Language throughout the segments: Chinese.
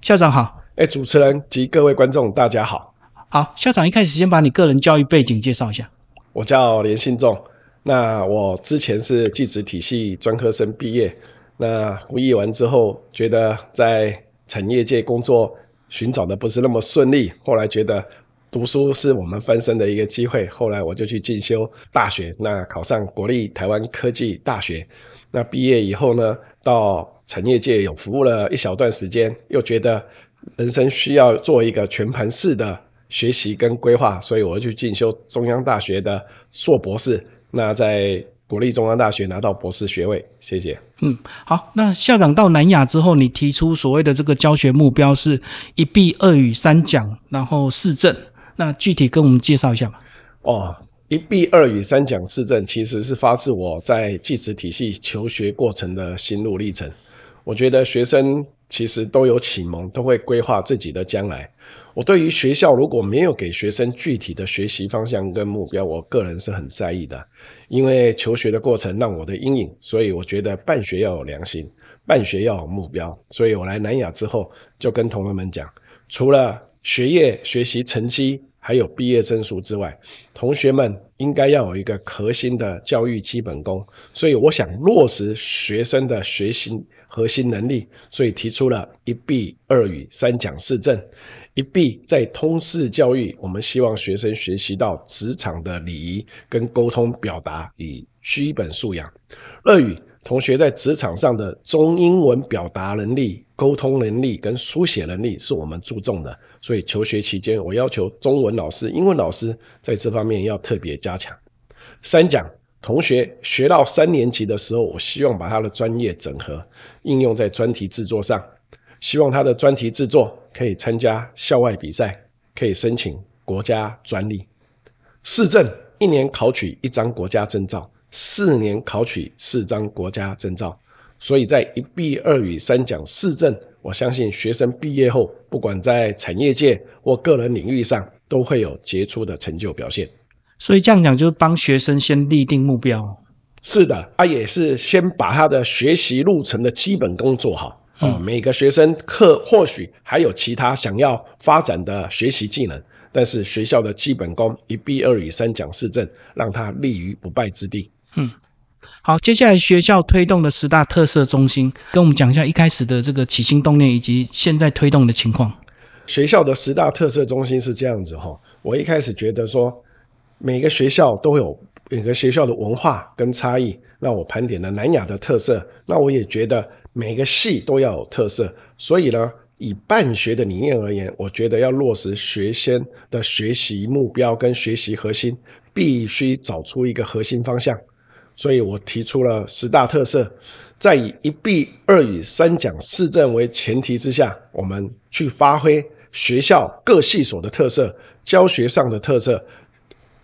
校长好，哎，主持人及各位观众，大家好。好，校长一开始先把你个人教育背景介绍一下。我叫连信仲，那我之前是技职体系专科生毕业，那服役完之后，觉得在产业界工作寻找的不是那么顺利，后来觉得读书是我们翻身的一个机会，后来我就去进修大学，那考上国立台湾科技大学，那毕业以后呢，到。产业界有服务了一小段时间，又觉得人生需要做一个全盘式的学习跟规划，所以我去进修中央大学的硕博士。那在国立中央大学拿到博士学位，谢谢。嗯，好。那校长到南雅之后，你提出所谓的这个教学目标是“一毕二语三讲”，然后四证。那具体跟我们介绍一下吧。哦，“一毕二语三讲四证”其实是发自我在纪实体系求学过程的心路历程。我觉得学生其实都有启蒙，都会规划自己的将来。我对于学校如果没有给学生具体的学习方向跟目标，我个人是很在意的。因为求学的过程让我的阴影，所以我觉得办学要有良心，办学要有目标。所以我来南雅之后，就跟同学们讲，除了学业学习成绩。还有毕业证书之外，同学们应该要有一个核心的教育基本功。所以我想落实学生的学习核心能力，所以提出了一弊二语三讲四证。一弊在通识教育，我们希望学生学习到职场的礼仪跟沟通表达与基本素养。二语。同学在职场上的中英文表达能力、沟通能力跟书写能力是我们注重的，所以求学期间，我要求中文老师、英文老师在这方面要特别加强。三讲同学学到三年级的时候，我希望把他的专业整合应用在专题制作上，希望他的专题制作可以参加校外比赛，可以申请国家专利，四证一年考取一张国家证照。四年考取四张国家证照，所以在一毕二语三讲四证，我相信学生毕业后，不管在产业界或个人领域上，都会有杰出的成就表现。所以这样讲就是帮学生先立定目标。是的，他也是先把他的学习路程的基本功做好。嗯，每个学生课或许还有其他想要发展的学习技能，但是学校的基本功一毕二语三讲四证，让他立于不败之地。嗯，好，接下来学校推动的十大特色中心，跟我们讲一下一开始的这个起心动念，以及现在推动的情况。学校的十大特色中心是这样子哈，我一开始觉得说每个学校都有每个学校的文化跟差异，那我盘点了南雅的特色，那我也觉得每个系都要有特色，所以呢，以办学的理念而言，我觉得要落实学生的学习目标跟学习核心，必须找出一个核心方向。所以我提出了十大特色，在以一弊二语三讲四政为前提之下，我们去发挥学校各系所的特色、教学上的特色，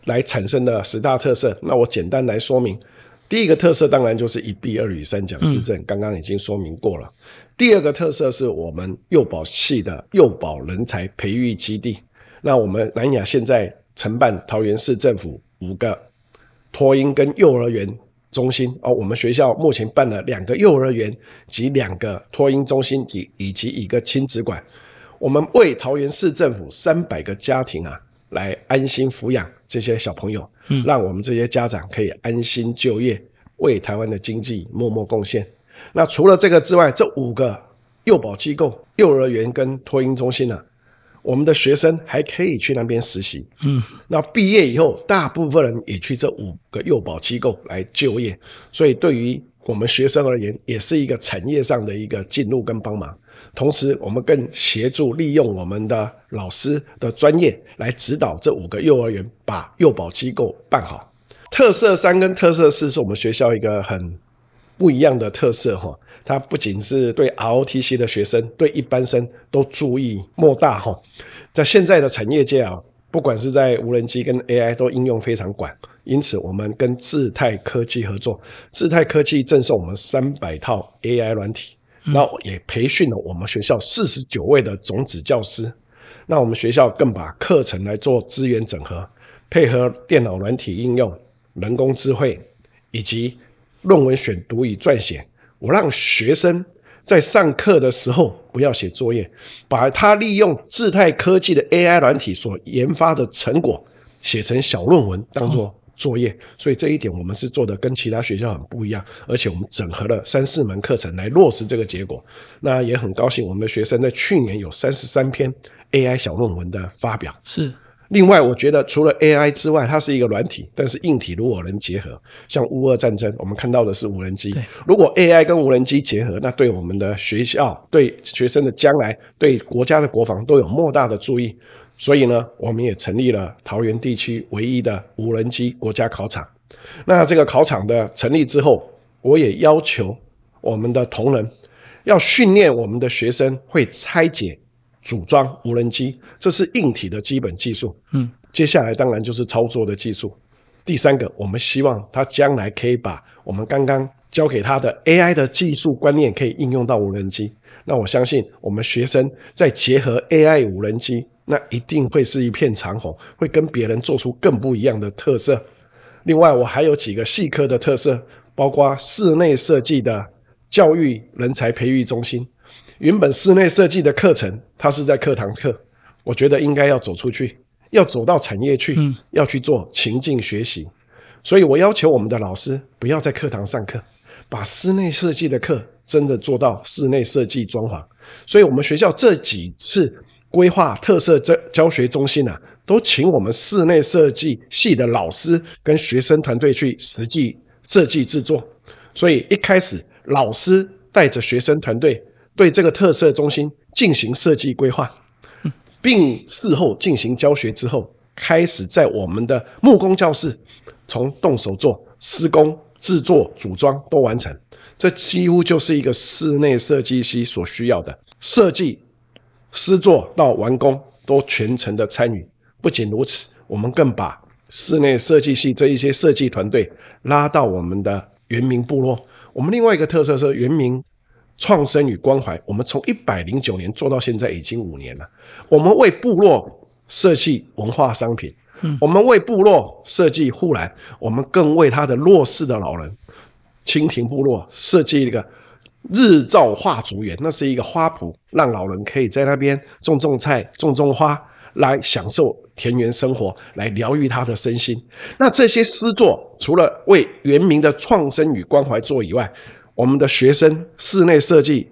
来产生的十大特色。那我简单来说明，第一个特色当然就是一弊二语三讲四政，刚刚已经说明过了。第二个特色是我们幼保系的幼保人才培育基地。那我们南雅现在承办桃园市政府五个。托婴跟幼儿园中心哦，我们学校目前办了两个幼儿园及两个托婴中心及以及一个亲子馆，我们为桃园市政府三百个家庭啊，来安心抚养这些小朋友，让我们这些家长可以安心就业，为台湾的经济默默贡献。那除了这个之外，这五个幼保机构、幼儿园跟托婴中心呢？我们的学生还可以去那边实习，嗯，那毕业以后，大部分人也去这五个幼保机构来就业，所以对于我们学生而言，也是一个产业上的一个进入跟帮忙。同时，我们更协助利用我们的老师的专业来指导这五个幼儿园把幼保机构办好。特色三跟特色四是我们学校一个很。不一样的特色哈，它不仅是对 ROTC 的学生，对一般生都注意莫大哈。在现在的产业界啊，不管是在无人机跟 AI 都应用非常广，因此我们跟智泰科技合作，智泰科技赠送我们三百套 AI 软体，那也培训了我们学校四十九位的种子教师。那我们学校更把课程来做资源整合，配合电脑软体应用、人工智慧以及。论文选读与撰写，我让学生在上课的时候不要写作业，把他利用智泰科技的 AI 软体所研发的成果写成小论文当做作业。所以这一点我们是做的跟其他学校很不一样，而且我们整合了三四门课程来落实这个结果。那也很高兴，我们的学生在去年有三十三篇 AI 小论文的发表。是。另外，我觉得除了 AI 之外，它是一个软体，但是硬体如果能结合，像乌俄战争，我们看到的是无人机。如果 AI 跟无人机结合，那对我们的学校、对学生的将来、对国家的国防都有莫大的注意。所以呢，我们也成立了桃园地区唯一的无人机国家考场。那这个考场的成立之后，我也要求我们的同仁要训练我们的学生会拆解。组装无人机，这是硬体的基本技术。嗯，接下来当然就是操作的技术。第三个，我们希望他将来可以把我们刚刚教给他的 AI 的技术观念，可以应用到无人机。那我相信，我们学生再结合 AI 无人机，那一定会是一片长虹，会跟别人做出更不一样的特色。另外，我还有几个细科的特色，包括室内设计的教育人才培育中心。原本室内设计的课程，它是在课堂课，我觉得应该要走出去，要走到产业去，要去做情境学习。所以，我要求我们的老师不要在课堂上课，把室内设计的课真的做到室内设计装潢。所以，我们学校这几次规划特色教教学中心呢，都请我们室内设计系的老师跟学生团队去实际设计制作。所以，一开始老师带着学生团队。对这个特色中心进行设计规划，并事后进行教学之后，开始在我们的木工教室，从动手做、施工、制作、组装都完成。这几乎就是一个室内设计师所需要的设计、师作到完工都全程的参与。不仅如此，我们更把室内设计系这一些设计团队拉到我们的原民部落。我们另外一个特色是原民。创生与关怀，我们从一百零九年做到现在已经五年了。我们为部落设计文化商品，嗯，我们为部落设计护栏，我们更为他的弱势的老人——清廷部落——设计一个日照画竹园，那是一个花圃，让老人可以在那边种种菜、种种花，来享受田园生活，来疗愈他的身心。那这些诗作，除了为原名的创生与关怀做以外，我们的学生室内设计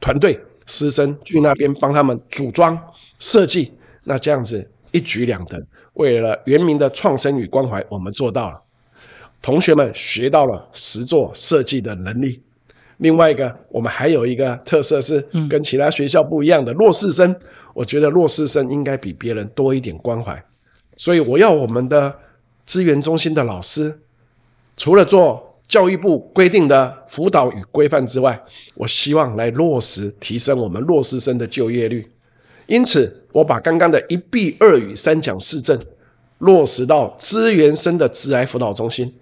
团队师生去那边帮他们组装设计，那这样子一举两得。为了原民的创生与关怀，我们做到了。同学们学到了实做设计的能力。另外一个，我们还有一个特色是跟其他学校不一样的弱势生。我觉得弱势生应该比别人多一点关怀，所以我要我们的资源中心的老师除了做。教育部规定的辅导与规范之外，我希望来落实提升我们弱势生的就业率。因此，我把刚刚的一弊二语三讲四正落实到资源生的职癌辅导中心。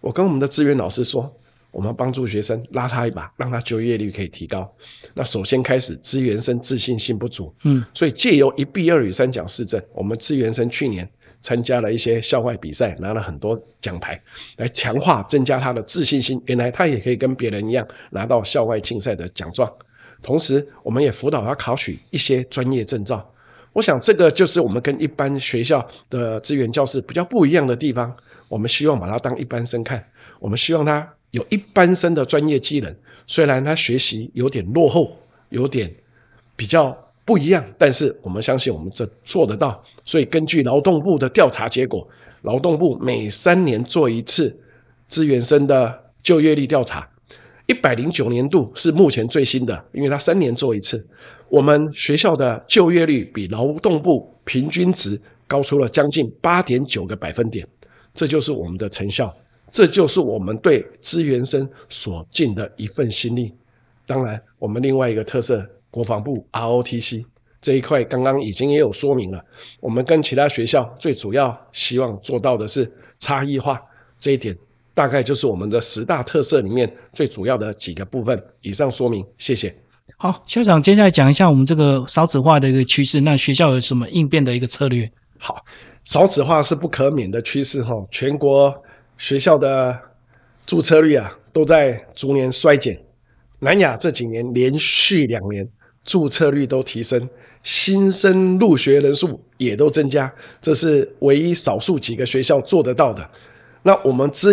我跟我们的资源老师说，我们帮助学生拉他一把，让他就业率可以提高。那首先开始，资源生自信心不足，嗯，所以借由一弊二语三讲四正，我们资源生去年。参加了一些校外比赛，拿了很多奖牌，来强化增加他的自信心。原来他也可以跟别人一样拿到校外竞赛的奖状。同时，我们也辅导他考取一些专业证照。我想，这个就是我们跟一般学校的资源教师比较不一样的地方。我们希望把他当一般生看，我们希望他有一般生的专业技能，虽然他学习有点落后，有点比较。不一样，但是我们相信我们这做得到。所以根据劳动部的调查结果，劳动部每三年做一次资源生的就业率调查，一百零九年度是目前最新的，因为它三年做一次。我们学校的就业率比劳动部平均值高出了将近八点九个百分点，这就是我们的成效，这就是我们对资源生所尽的一份心力。当然，我们另外一个特色。国防部 ROTC 这一块刚刚已经也有说明了。我们跟其他学校最主要希望做到的是差异化这一点，大概就是我们的十大特色里面最主要的几个部分。以上说明，谢谢。好，校长，接下来讲一下我们这个少子化的一个趋势，那学校有什么应变的一个策略？好，少子化是不可免的趋势哈，全国学校的注册率啊都在逐年衰减，南雅这几年连续两年。注册率都提升，新生入学人数也都增加，这是唯一少数几个学校做得到的。那我们之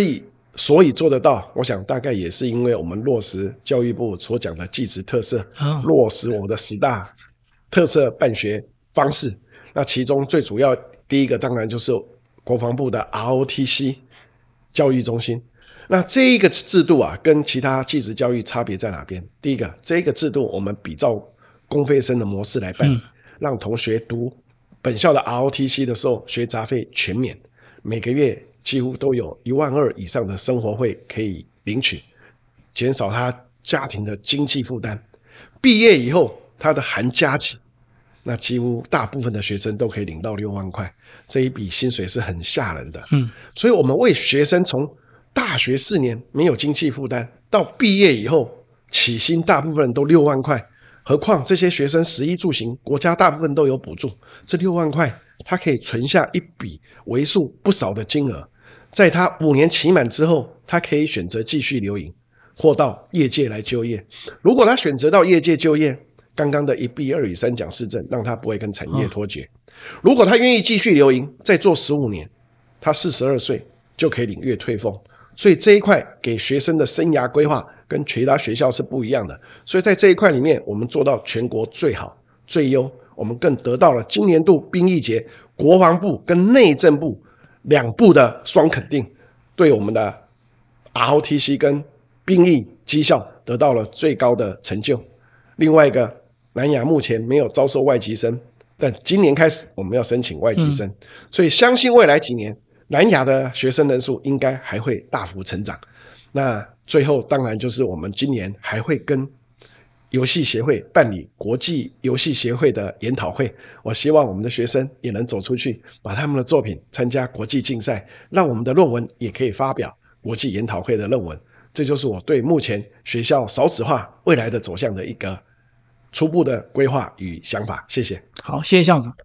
所以做得到，我想大概也是因为我们落实教育部所讲的“技职特色”，落实我的十大特色办学方式。那其中最主要第一个当然就是国防部的 ROTC 教育中心。那这个制度啊，跟其他技职教育差别在哪边？第一个，这个制度我们比照公费生的模式来办，让同学读本校的 R O T C 的时候，学杂费全免，每个月几乎都有一万二以上的生活费可以领取，减少他家庭的经济负担。毕业以后，他的含家期，那几乎大部分的学生都可以领到六万块，这一笔薪水是很吓人的。嗯，所以我们为学生从大学四年没有经济负担，到毕业以后起薪，大部分都六万块。何况这些学生食衣住行，国家大部分都有补助。这六万块，他可以存下一笔为数不少的金额。在他五年期满之后，他可以选择继续留营，或到业界来就业。如果他选择到业界就业，刚刚的一 B 二与三讲市政，让他不会跟产业脱节。如果他愿意继续留营，再做十五年，他四十二岁就可以领月退俸。所以这一块给学生的生涯规划。跟其他学校是不一样的，所以在这一块里面，我们做到全国最好、最优。我们更得到了今年度兵役节，国防部跟内政部两部的双肯定，对我们的 ROTC 跟兵役绩效得到了最高的成就。另外一个南雅目前没有招收外籍生，但今年开始我们要申请外籍生，所以相信未来几年南雅的学生人数应该还会大幅成长。那。最后，当然就是我们今年还会跟游戏协会办理国际游戏协会的研讨会。我希望我们的学生也能走出去，把他们的作品参加国际竞赛，让我们的论文也可以发表国际研讨会的论文。这就是我对目前学校少子化未来的走向的一个初步的规划与想法。谢谢。好，谢谢校长。